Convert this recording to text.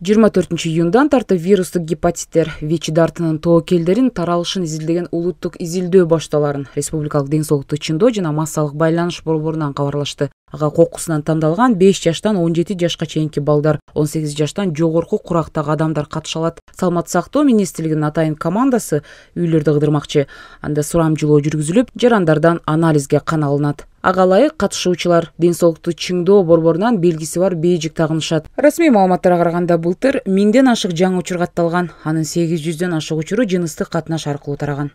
24 июндан тартып вирустук гепатиттер вич дартынын тоокелдерин таралышын изилдеген улуттук изилдөө башталарын республикалык ден соолукту чындоо жана массалык байланыш борборунан кабарлашты ага кокусунан тандалган 5 жаштан он жети жашка чейинки балдар 18 жаштан жогорку курактагы адамдар катыша алат саламат сактоо министрлигинин атайын командасы үйлөрдү кыдырмакчы анда сурамжылоо жүргүзүлүп жарандардан анализге кан алынат ага ылайык катышуучулар ден соолукту чыңдоо борборунан белгиси бар бейжик тагынышат расмий маалыматтарга караганда былтыр миңден ашык жаңы учур катталган анын сегиз жүздөн ашык учуру жыныстык катнаш аркылуу тараган